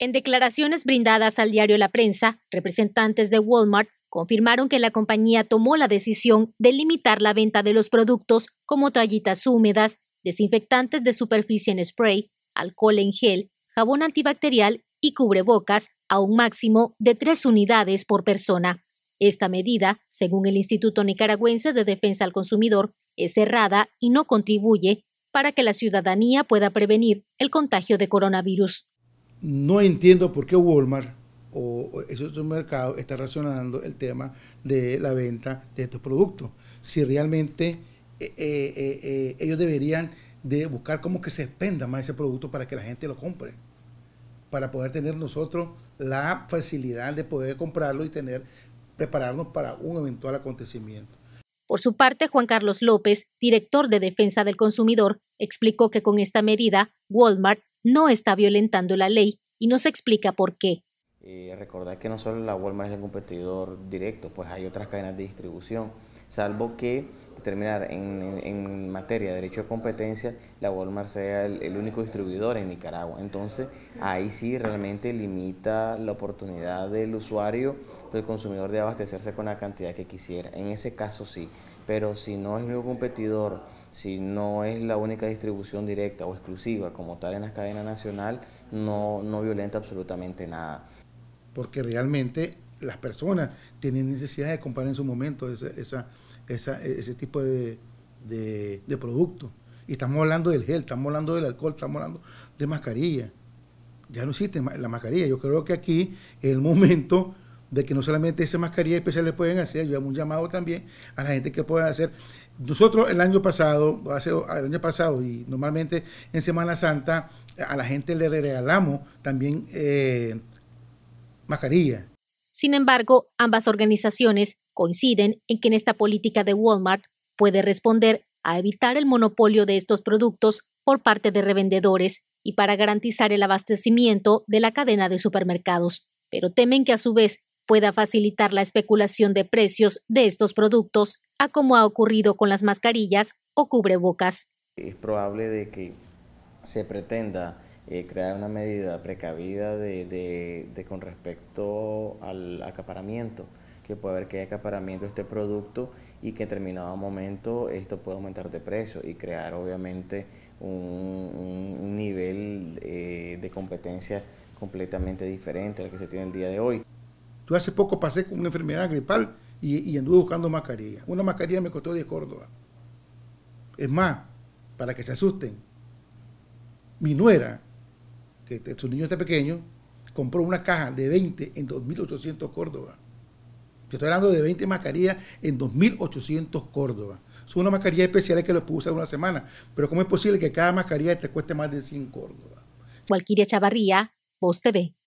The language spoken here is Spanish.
En declaraciones brindadas al diario La Prensa, representantes de Walmart confirmaron que la compañía tomó la decisión de limitar la venta de los productos como toallitas húmedas, desinfectantes de superficie en spray, alcohol en gel, jabón antibacterial y cubrebocas a un máximo de tres unidades por persona. Esta medida, según el Instituto Nicaragüense de Defensa al Consumidor, es cerrada y no contribuye para que la ciudadanía pueda prevenir el contagio de coronavirus no entiendo por qué Walmart o, esos otros mercados está racionando el tema de la venta de estos productos. Si realmente eh, eh, eh, ellos deberían de buscar cómo que se expenda más ese producto para que la gente lo compre, para poder tener nosotros la facilidad de poder comprarlo y tener prepararnos para un eventual acontecimiento. Por su parte, Juan Carlos López, director de Defensa del Consumidor, explicó que con esta medida Walmart no está violentando la ley y nos explica por qué. Eh, recordar que no solo la Walmart es el competidor directo, pues hay otras cadenas de distribución salvo que determinar en, materia de derecho de competencia, la Walmart sea el, único distribuidor en Nicaragua. Entonces, ahí sí realmente limita la oportunidad del usuario, del consumidor, de abastecerse con la cantidad que quisiera. En ese caso sí, pero si no es único competidor, si no es la única distribución directa o exclusiva como tal en la cadena nacional, no, no violenta absolutamente nada. Porque realmente las personas tienen necesidad de comprar en su momento ese tipo de, de, Y estamos hablando del gel, estamos hablando del alcohol, estamos hablando de mascarilla. Ya no existe la mascarilla. Yo creo que aquí es el momento de que no solamente mascarilla especial le pueden hacer, yo hago un llamado también a la gente que pueda hacer. Nosotros el año pasado, el año pasado y normalmente en Semana Santa, a la gente le regalamos también eh, mascarillas. Sin embargo, ambas organizaciones coinciden en que en esta política de Walmart puede responder a evitar el monopolio de estos productos por parte de revendedores y para garantizar el abastecimiento de la cadena de supermercados, pero temen que a su vez pueda facilitar la especulación de precios de estos productos, a como ha ocurrido con las mascarillas o cubrebocas. Es probable de que se pretenda eh, crear una medida precavida de, con respecto al acaparamiento, que puede haber que haya acaparamiento de este producto y que en determinado momento esto puede aumentar de precio y crear obviamente un, nivel eh, de competencia completamente diferente al que se tiene el día de hoy. Tú hace poco pasé con una enfermedad gripal y, anduve buscando mascarilla. Una mascarilla me costó 10 Córdoba. Es más, para que se asusten, mi nuera que su niño está pequeño, compró una caja de 20 en 2.800 Córdoba. Yo estoy hablando de 20 mascarillas en 2.800 Córdoba. Son unas mascarillas especiales que lo puse hace una semana, pero ¿cómo es posible que cada mascarilla te cueste más de 100 Córdoba? Cualquier Chavarría, Voz TV.